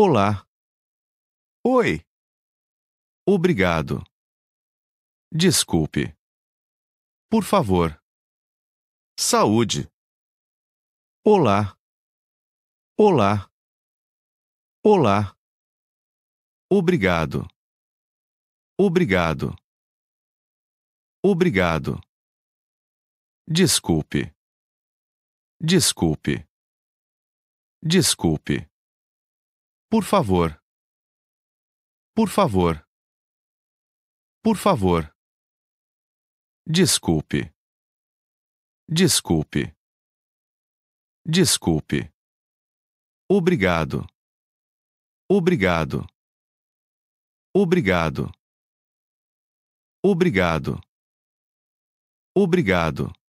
Olá. Oi. Obrigado. Desculpe. Por favor. Saúde. Olá. Olá. Olá. Obrigado. Obrigado. Obrigado. Desculpe. Desculpe. Desculpe. Por favor. Por favor. Por favor. Desculpe. Desculpe. Desculpe. Obrigado. Obrigado. Obrigado. Obrigado. Obrigado.